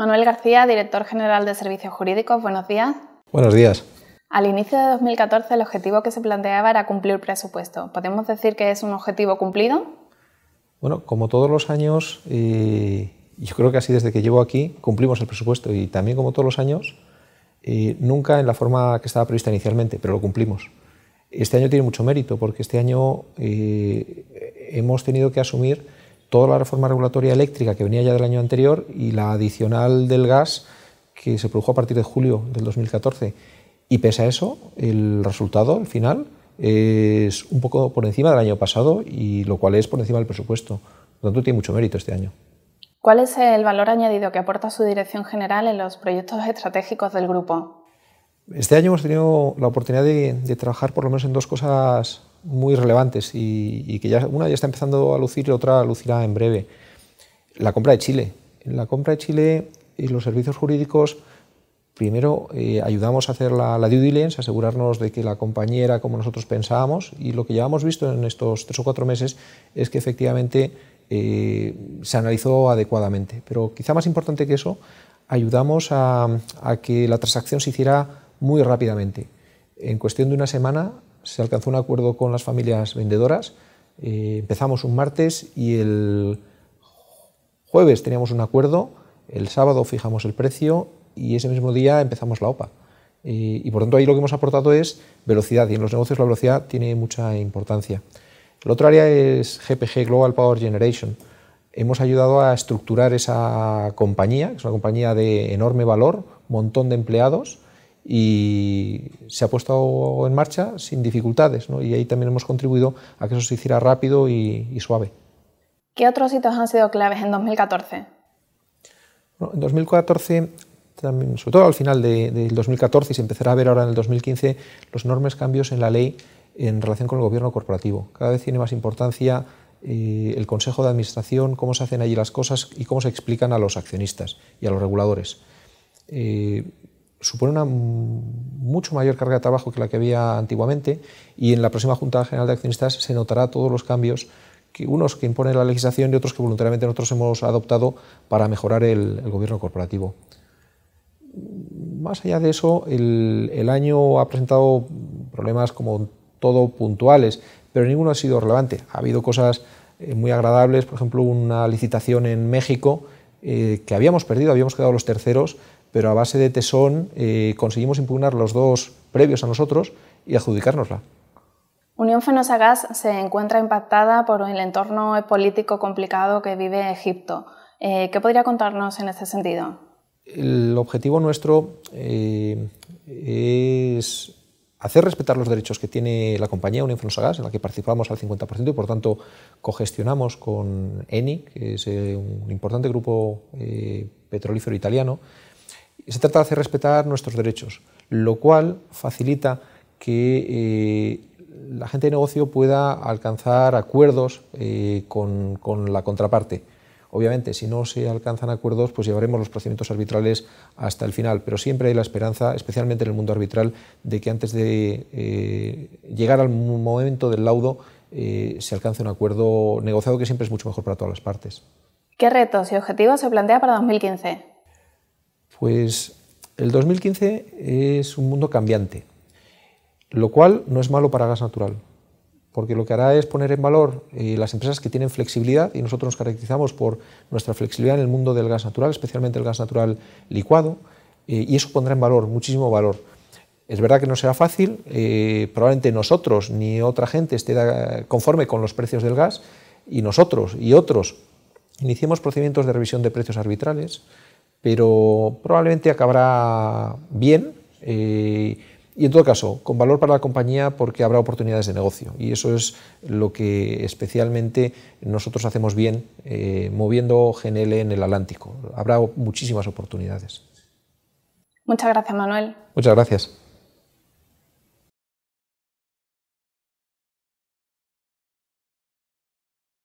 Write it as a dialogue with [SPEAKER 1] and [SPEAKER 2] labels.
[SPEAKER 1] Manuel García, director general de Servicios Jurídicos, buenos días. Buenos días. Al inicio de 2014 el objetivo que se planteaba era cumplir el presupuesto. ¿Podemos decir que es un objetivo cumplido?
[SPEAKER 2] Bueno, como todos los años, y yo creo que así desde que llevo aquí cumplimos el presupuesto y también como todos los años, nunca en la forma que estaba prevista inicialmente, pero lo cumplimos. Este año tiene mucho mérito porque este año eh, hemos tenido que asumir toda la reforma regulatoria eléctrica que venía ya del año anterior y la adicional del gas que se produjo a partir de julio del 2014. Y pese a eso, el resultado, al final, es un poco por encima del año pasado y lo cual es por encima del presupuesto. Por lo tanto, tiene mucho mérito este año.
[SPEAKER 1] ¿Cuál es el valor añadido que aporta su dirección general en los proyectos estratégicos del grupo?
[SPEAKER 2] Este año hemos tenido la oportunidad de, de trabajar por lo menos en dos cosas muy relevantes y, que ya una ya está empezando a lucir y otra lucirá en breve. La compra de Chile. En la compra de Chile y los servicios jurídicos, primero eh, ayudamos a hacer la, due diligence, asegurarnos de que la compañía era como nosotros pensábamos y lo que ya hemos visto en estos tres o cuatro meses es que efectivamente eh, se analizó adecuadamente. Pero quizá más importante que eso, ayudamos a, a que la transacción se hiciera muy rápidamente. En cuestión de una semana se alcanzó un acuerdo con las familias vendedoras. Eh, empezamos un martes y el jueves teníamos un acuerdo, el sábado fijamos el precio y ese mismo día empezamos la OPA. Eh, y por tanto ahí lo que hemos aportado es velocidad y en los negocios la velocidad tiene mucha importancia. El otro área es GPG, Global Power Generation. Hemos ayudado a estructurar esa compañía, que es una compañía de enorme valor, montón de empleados, y se ha puesto en marcha sin dificultades y ahí también hemos contribuido a que eso se hiciera rápido y, suave.
[SPEAKER 1] ¿Qué otros hitos han sido claves en 2014?
[SPEAKER 2] en 2014, sobre todo al final del 2014 y se empezará a ver ahora en el 2015, los enormes cambios en la ley en relación con el gobierno corporativo. Cada vez tiene más importancia eh, el Consejo de Administración, cómo se hacen allí las cosas y cómo se explican a los accionistas y a los reguladores. Eh, supone una mucho mayor carga de trabajo que la que había antiguamente y en la próxima Junta General de Accionistas se notará todos los cambios, que unos que impone la legislación y otros que voluntariamente nosotros hemos adoptado para mejorar el, gobierno corporativo. Más allá de eso, el, año ha presentado problemas como todo puntuales, pero ninguno ha sido relevante. Ha habido cosas eh, muy agradables, por ejemplo, una licitación en México eh, que habíamos perdido, habíamos quedado los terceros, pero a base de tesón eh, conseguimos impugnar los dos previos a nosotros y adjudicárnosla.
[SPEAKER 1] Unión Fenosa Gas se encuentra impactada por el entorno político complicado que vive Egipto. Eh, ¿Qué podría contarnos en este sentido?
[SPEAKER 2] El objetivo nuestro eh, es hacer respetar los derechos que tiene la compañía Unión Fenosa Gas, en la que participamos al 50% y por tanto cogestionamos con ENI, que es un importante grupo petrolífero italiano, se trata de hacer respetar nuestros derechos, lo cual facilita que eh, la gente de negocio pueda alcanzar acuerdos eh, con, la contraparte. Obviamente, si no se alcanzan acuerdos, pues llevaremos los procedimientos arbitrales hasta el final, pero siempre hay la esperanza, especialmente en el mundo arbitral, de que antes de eh, llegar al momento del laudo se alcance un acuerdo negociado que siempre es mucho mejor para todas las partes.
[SPEAKER 1] ¿Qué retos y objetivos se plantea para 2015?
[SPEAKER 2] Pues el 2015 es un mundo cambiante, lo cual no es malo para gas natural, porque lo que hará es poner en valor eh, las empresas que tienen flexibilidad, y nosotros nos caracterizamos por nuestra flexibilidad en el mundo del gas natural, especialmente el gas natural licuado, eh, y eso pondrá en valor, muchísimo valor. Es verdad que no será fácil, eh, probablemente nosotros ni otra gente esté conforme con los precios del gas, y nosotros y otros iniciemos procedimientos de revisión de precios arbitrales, pero probablemente acabará bien eh, y en todo caso con valor para la compañía porque habrá oportunidades de negocio y eso es lo que especialmente nosotros hacemos bien eh, moviendo GNL en el Atlántico. Habrá muchísimas oportunidades.
[SPEAKER 1] Muchas gracias Manuel.
[SPEAKER 2] Muchas gracias.